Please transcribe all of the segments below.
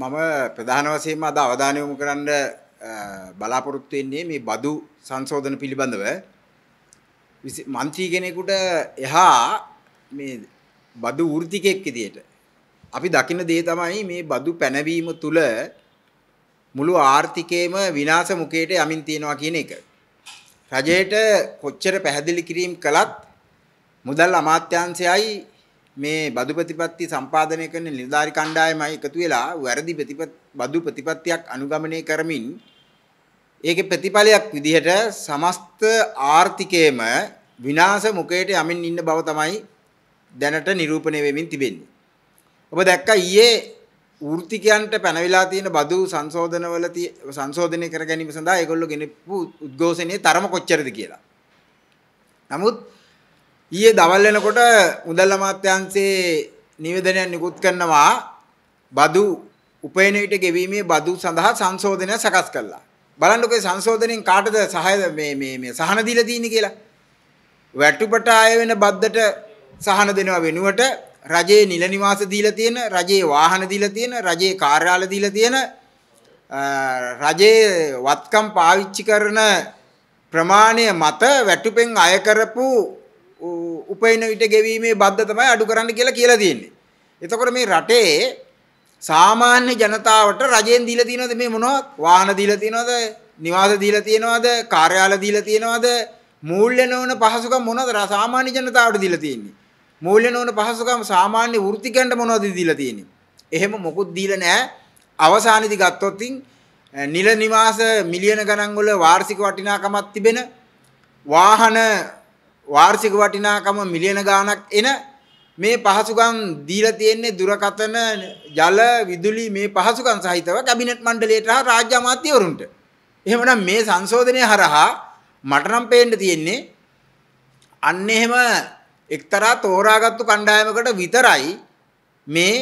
මම ප්‍රධාන වශයෙන්ම අද අවධානය යොමු කරන්න බලාපොරොත්තු වෙන්නේ මේ බදු සංශෝධන පිළිබඳව මන්ත්‍රී කෙනෙකුට එහා මේ බදු වෘත්තිකයෙක් විදියට අපි දකින දේ තමයි මේ බදු පැනවීම තුල මුළු ආර්ථිකයේම විනාශ මුඛයට යමින් තියෙනවා කියන එක. රජයට කොච්චර පැහැදිලි කිරීම කළත් මුදල් අමාත්‍යාංශයයි මේ බදු ප්‍රතිපත්ති සම්පාදනය කරන නිලධාරි කණ්ඩායමයි එකතු වෙලා වැරදි ප්‍රතිපත් බදු ප්‍රතිපත්තියක් අනුගමනය කරමින් ඒකේ ප්‍රතිඵලයක් විදිහට සමස්ත ආර්ථිකයේම විනාශ මුඛයට යමින් ඉන්න බව තමයි දැනට නිරූපණය වෙමින් තිබෙන්නේ. ඔබ දැක්කා ඊයේ වෘත්තිකයන්ට පැනවිලා තියෙන බදු සංශෝධනවල සංශෝධනය කර ගැනීම සඳහා ඒගොල්ලෝ ගෙනපු උද්ඝෝෂණයේ තරම කොච්චරද කියලා. නමුත් ඊයේ දවල් වෙනකොට මුදල් අමාත්‍යාංශයේ නිවේදනයක් නිකුත් කරනවා බදු උපයන විට ගෙවීමේ බදු සඳහා සංශෝධනය සකස් කළා. බලන්නකෝ ඒ සංශෝධනෙන් කාටද සහාය මේ මේ මේ සහන දීලා තියෙන්නේ කියලා. වැටුපට ආය වෙන බද්දට සහන දෙනවා වෙනුවට රජයේ නිල නිවාස දීලා තියෙන, රජයේ වාහන දීලා තියෙන, රජයේ කාර්යාල දීලා තියෙන රජයේ වත්කම් පාවිච්චි කරන ප්‍රමාණය මත වැටුපෙන් අය කරපු උපයින විට ගෙවීමේ බද්ධ තමයි අඩු කරන්න කියලා කියලා තියෙන්නේ. එතකොට මේ රටේ සාමාන්‍ය ජනතාවට රජයෙන් දීලා තියෙනවද මේ මොනවද? වාහන දීලා තියෙනවද? නිවාස දීලා තියෙනවද? කාර්යාල දීලා තියෙනවද? මූල්‍ය නොවන පහසුකම් මොනවද සාමාන්‍ය ජනතාවට දීලා තියෙන්නේ? මූල්‍ය නොවන පහසුකම් සාමාන්‍ය වෘත්තිකයන්ට මොනවද දීලා තියෙන්නේ? එහෙම මොකුත් දීලා නැහැ. අවසානයේදී ගත්තොත් නිල නිවාස මිලියන ගණන් වල වාර්ෂික වටිනාකමක් තිබෙන වාහන වාර්ෂික වටිනාකම මිලියන ගාණක් එන මේ පහසුකම් දීලා තියෙන්නේ දුරකථන ජල විදුලි මේ පහසුකම් සහිතව කැබිනට් මණ්ඩලයට හා රාජ්‍ය අමාත්‍යවරුන්ට. එහෙමනම් මේ සංශෝධනය හරහා මට නම් පේන්න තියෙන්නේ අන්න එහෙම එක්තරා තෝරාගත්තු කණ්ඩායමකට විතරයි මේ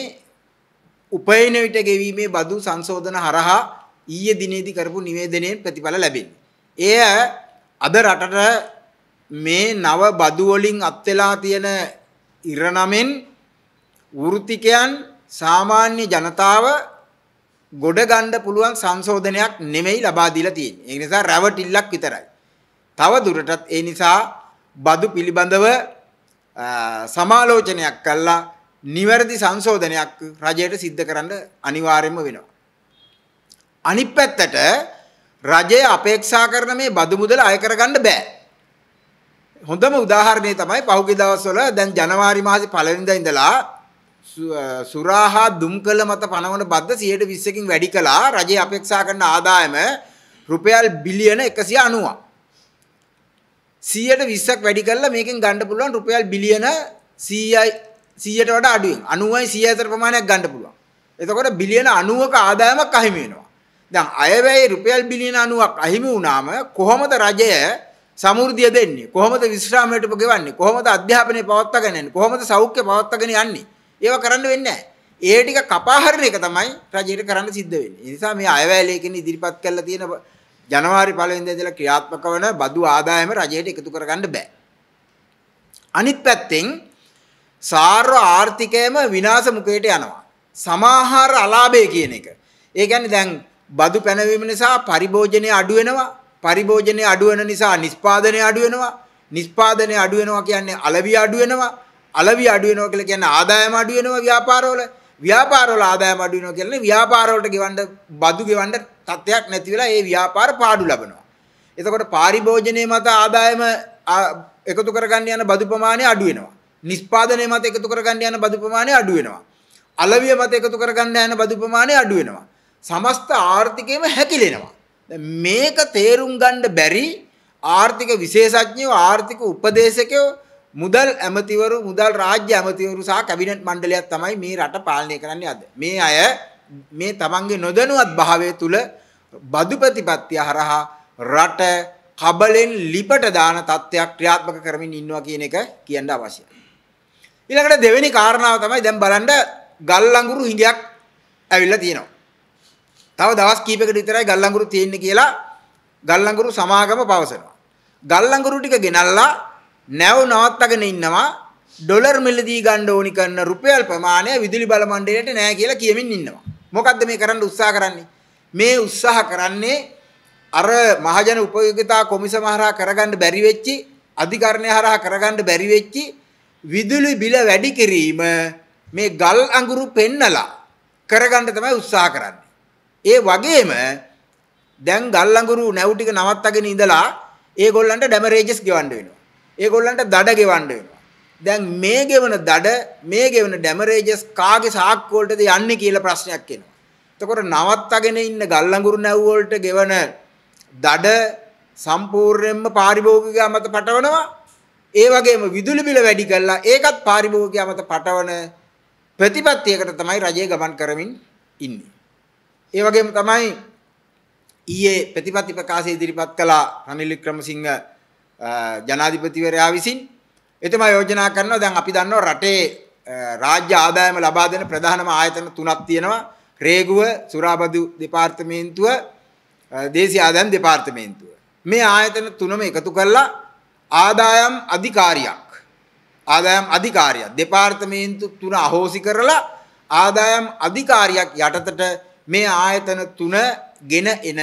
උපයන විට ගෙවීමේ බදු සංශෝධන හරහා ඊයේ දිනේදී කරපු නිවේදනයේ ප්‍රතිඵල ලැබෙන්නේ. එය අද රටට මේ නව බදු වලින් අත් වෙලා තියෙන ඉර නමෙන් වෘත්තිකයන් සාමාන්‍ය ජනතාව ගොඩ ගන්න පුළුවන් සංශෝධනයක් නෙමෙයි ලබා දීලා තියෙන්නේ. ඒ නිසා රැවටිල්ලක් විතරයි. තව දුරටත් ඒ නිසා බදු පිළිබඳව සමාලෝචනයක් කළා නිවැරදි සංශෝධනයක් රජයට සිද්ධ කරන්න අනිවාර්යම වෙනවා. අනිත් පැත්තට රජය අපේක්ෂා කරන මේ බදු මුදල අය කරගන්න බෑ. හොඳම උදාහරණය තමයි පහුගිය දවස්වල දැන් ජනවාරි මාසේ පළවෙනිදා ඉඳලා සුරාහා දුම්කල මත පනවන බද්ද 120කින් වැඩි කළා රජය අපේක්ෂා කරන ආදායම රුපියල් බිලියන 190ක් 120ක් වැඩි කළා මේකෙන් ගන්න පුළුවන් රුපියල් බිලියන 100යි 100ට වඩා අඩුවෙන් 90යි 100 අතර ප්‍රමාණයක් ගන්න පුළුවන්. එතකොට බිලියන 90ක ආදායමක් අහිමි වෙනවා. දැන් අයවැය රුපියල් බිලියන 90ක් අහිමි වුණාම කොහොමද රජය සමෘද්ධිය දෙන්නේ කොහොමද විශ්‍රාමයට ගෙවන්නේ කොහොමද අධ්‍යාපනය පවත්වාගෙන යන්නේ කොහොමද සෞඛ්‍ය පවත්වාගෙන යන්නේ ඒව කරන්න වෙන්නේ ඒ ටික කපා හරින එක තමයි රජයට කරන්න සිද්ධ වෙන්නේ. ඒ නිසා මේ අයවැයලේකින් ඉදිරිපත් කරලා තියෙන ජනවාරි පළවෙනිදා ඉඳලා ක්‍රියාත්මක වන බදු ආදායම රජයට එකතු කරගන්න බෑ. අනිත් පැත්තෙන් සාර්ව ආර්ථිකයම විනාශ මුඛයට යනවා. සමාහාර අලාභය කියන එක. ඒ කියන්නේ දැන් බදු පැනවීම නිසා පරිභෝජනය අඩු වෙනවා. පරිභෝජනය අඩු වෙන නිසා නිෂ්පාදනය අඩු වෙනවා. නිෂ්පාදනය අඩු වෙනවා කියන්නේ අලවිය අඩු වෙනවා. අලවිය අඩු වෙනවා කියලා කියන්නේ ආදායම අඩු වෙනවා ව්‍යාපාරවල. ව්‍යාපාරවල ආදායම අඩු වෙනවා කියන්නේ ව්‍යාපාරවලට ගෙවන්න බදු ගෙවන්න තත්ත්වයක් නැති වෙලා ඒ ව්‍යාපාර පාඩු ලබනවා. එතකොට පාරිභෝජනයේ මත ආදායම එකතු කරගන්න යන බදු ප්‍රමාණය අඩු වෙනවා. නිෂ්පාදනයේ මත එකතු කරගන්න යන බදු ප්‍රමාණය අඩු වෙනවා. අලවිය මත එකතු කරගන්න යන බදු ප්‍රමාණය අඩු වෙනවා. සමස්ත ආර්ථිකයම හැකිලෙනවා. මේක තේරුම් ගන්න බැරි ආර්ථික විශේෂඥයෝ ආර්ථික උපදේශකයෝ මුදල් ඇමතිවරු මුදල් රාජ්‍ය ඇමතිවරු සහ කැබිනට් මණ්ඩලයක් තමයි මේ රට පාලනය කරන්නේ අද. මේ අය මේ තමන්ගේ නොදැනුවත් භාවය තුල බදු ප්‍රතිපත්තිය හරහා රට කබලෙන් ලිපට දාන තත්ත්වයක් ක්‍රියාත්මක කරමින් ඉන්නවා කියන එක කියන්න අවශ්‍යයි. ඊළඟට දෙවෙනි කාරණාව තමයි දැන් බලන්න ගල් ලඟුරු හිඟයක් ඇවිල්ලා තියෙනවා. තව දවස් කීපයකට විතරයි ගල්ලංගුරු තියෙන්නේ කියලා ගල්ලංගුරු සමාගම පවසනවා. ගල්ලංගුරු ටික ගෙනල්ලා නැව නවත්තගෙන ඉන්නවා ඩොලර් මිලදී ගන්න ඕනි කරන රුපියල් ප්‍රමාණය විදුලි බල මණ්ඩලයට නෑ කියලා කියමින් ඉන්නවා. මොකද්ද මේ කරන්න උත්සාහ කරන්නේ? මේ උත්සාහ කරන්නේ අර මහජන උපයෝගිතා කොමිසම හරහා කරගන්න බැරි වෙච්චි අධිකරණය හරහා කරගන්න බැරි වෙච්චි විදුලි බිල වැඩි කිරීම මේ ගල් අඟුරු පෙන්නලා කරගන්න තමයි උත්සාහ කරන්නේ. ඒ වගේම දැන් ගල්ලඟුරු නැව් ටික නවත්තගෙන ඉඳලා ඒගොල්ලන්ට ඩැමරේජස් ගෙවන්න වෙනවා. ඒගොල්ලන්ට දඩ ගෙවන්න වෙනවා. දැන් මේ ගෙවන දඩ මේ ගෙවන ඩැමරේජස් කාගේ සාක්කුවලටද යන්නේ කියලා ප්‍රශ්නයක් එනවා. එතකොට නවත්තගෙන ඉන්න ගල්ලඟුරු නැව් වලට ගෙවන දඩ සම්පූර්ණයෙන්ම පාරිභෝගිකයා මත පටවනවා. ඒ වගේම විදුලි බිල වැඩි කරලා ඒකත් පාරිභෝගිකයා මත පටවන ප්‍රතිපත්තියකට තමයි රජය ගමන් කරමින් ඉන්නේ. ඒ වගේම තමයි ඊයේ ප්‍රතිපත්ති ප්‍රකාශය ඉදිරිපත් කළා රනිල් වික්‍රමසිංහ ජනාධිපතිවරයා විසින් එතම යෝජනා කරනවා දැන් අපි දන්නවා රටේ රාජ්‍ය ආදායම ලබා දෙන ප්‍රධානම ආයතන තුනක් තියෙනවා රේගුව සුරාබදු දෙපාර්තමේන්තුව දේශීය ආදායම් දෙපාර්තමේන්තුව මේ ආයතන තුනම එකතු කරලා ආදායම් අධිකාරියක් ආදායම් අධිකාරියක් දෙපාර්තමේන්තු තුන අහෝසි කරලා ආදායම් අධිකාරියක් යටතට මේ ආයතන තුන ගෙන එන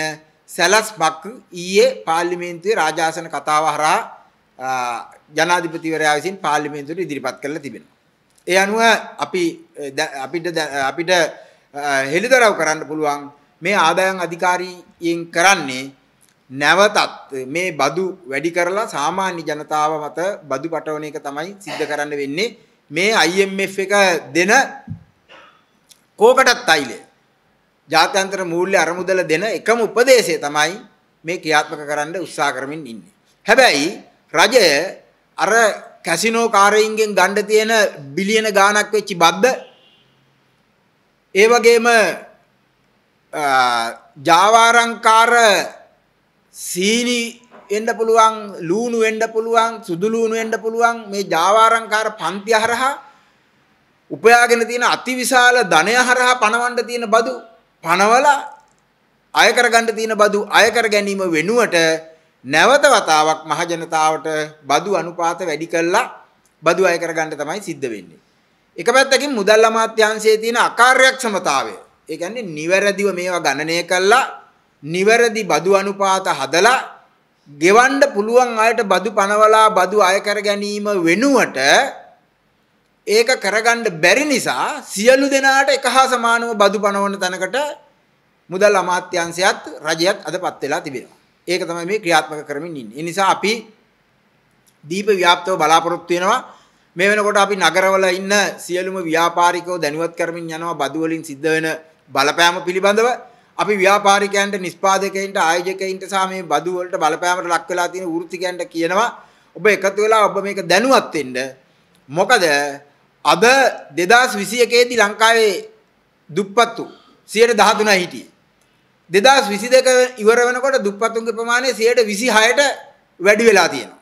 සැලස්මක් ඊයේ පාර්ලිමේන්තුවේ රාජාසන කතාව හරහා ජනාධිපතිවරයා විසින් පාර්ලිමේන්තුවට ඉදිරිපත් කරලා තිබෙනවා. ඒ අනුව අපි අපිට අපිට හෙළිදරව් කරන්න පුළුවන් මේ ආදායම් අධිකාරීන් කරන්නේ නැවතත් මේ බදු වැඩි කරලා සාමාන්‍ය ජනතාව මත බදු පටවන එක තමයි සිද්ධ කරන්න වෙන්නේ මේ IMF එක දෙන කෝකටත් අයිලේ ජාත්‍යන්තර මූල්‍ය අරමුදල දෙන එකම උපදේශය තමයි මේ ක්‍රියාත්මක කරන්න උත්සාහ කරමින් ඉන්නේ. හැබැයි රජය අර කැසිනෝ කාරයින්ගෙන් ගන්න තියෙන බිලියන ගාණක් වෙච්ච බද්ද ඒ වගේම ජාවාරංකාර සීනි වෙන්න පුළුවන් ලූණු වෙන්න පුළුවන් සුදු ලූණු වෙන්න පුළුවන් මේ ජාවාරංකාර පන්ති හරහා උපයාගෙන තියෙන අතිවිශාල ධනය හරහා පණවන්න තියෙන බදු පනවලා අය කරගන්න තියෙන බදු අය කර ගැනීම වෙනුවට නැවත වතාවක් මහජනතාවට බදු අනුපාත වැඩි කළා බදු අය කරගන්න තමයි සිද්ධ වෙන්නේ. එක පැත්තකින් මුදල් අමාත්‍යාංශයේ තියෙන අකාර්යක්ෂමතාවය. ඒ කියන්නේ නිවැරදිව මේවා ගණනය කළා නිවැරදි බදු අනුපාත හදලා ගෙවන්න පුළුවන් අයට බදු පනවලා බදු අය කර ගැනීම වෙනුවට ඒක කරගන්න බැරි නිසා සියලු දෙනාට එක හා සමානව බදු පනවන තැනකට මුදල් අමාත්‍යංශයත් රජයත් අදපත් වෙලා තිබෙනවා. ඒක තමයි මේ ක්‍රියාත්මක කරමින් ඉන්නේ. ඒ නිසා අපි දීප ව්‍යාප්තව බලාපොරොත්තු වෙනවා. මේ වෙනකොට අපි නගරවල ඉන්න සියලුම ව්‍යාපාරිකයෝ දැනුවත් කරමින් යනවා බදු වලින් සිද්ධ වෙන බලපෑම පිළිබඳව. අපි ව්‍යාපාරිකයන්ට නිෂ්පාදකයන්ට ආයෝජකයන්ට සහ මේ බදු වලට බලපෑමට ලක් වෙලා තියෙන වෘත්තිකයන්ට කියනවා ඔබ එකතු වෙලා ඔබ මේක දැනුවත් වෙන්න මොකද අද 2021 දී ලංකාවේ දුප්පත්තු 113යි හිටියේ. 2022 ඉවර වෙනකොට දුප්පත්තුන්ගේ ප්‍රමාණය 126ට වැඩි වෙලා තියෙනවා.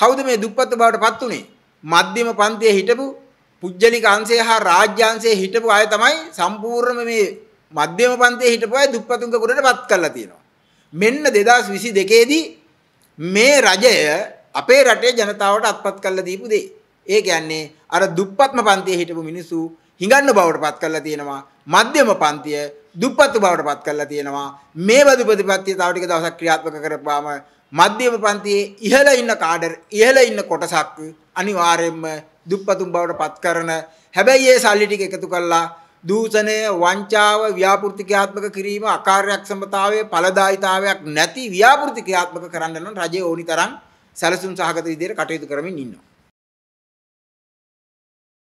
කවුද මේ දුප්පත්තු බවට පත් උනේ? මධ්‍යම පන්තියේ හිටපු පුජ්‍යලික අංශය හා රාජ්‍ය අංශයේ හිටපු අය තමයි සම්පූර්ණම මේ මධ්‍යම පන්තියේ හිටපු අය දුප්පත්තුන්ගේ ගොඩටපත් කරලා තියෙනවා. මෙන්න 2022 දී මේ රජය අපේ රටේ ජනතාවට අත්පත් කරලා දීපු දෙයි. ඒ කියන්නේ අර දුප්පත්ම පන්තියේ හිටපු මිනිස්සු හිඟන්න බවට පත් කරලා තියෙනවා මධ්‍යම පන්තිය දුප්පත් බවට පත් කරලා තියෙනවා මේ බදු ප්‍රතිපත්තිය තව ටික දවසක් ක්‍රියාත්මක කරපුවාම මධ්‍යම පන්තියේ ඉහළ ඉන්න කාඩර් ඉහළ ඉන්න කොටසක් අනිවාර්යයෙන්ම දුප්පතුන් බවට පත් කරන හැබැයි ඒ සල්ලි ටික එකතු කරලා දූෂණය වංචාව ව්‍යාපෘති ක්‍රියාත්මක කිරීම අකාර්යක්ෂමතාවය ඵලදායිතාවයක් නැති ව්‍යාපෘති ක්‍රියාත්මක කරන්න නම් රජය ඕනි තරම් සැලසුම් සහගත විදිහට කටයුතු කරමින් ඉන්නවා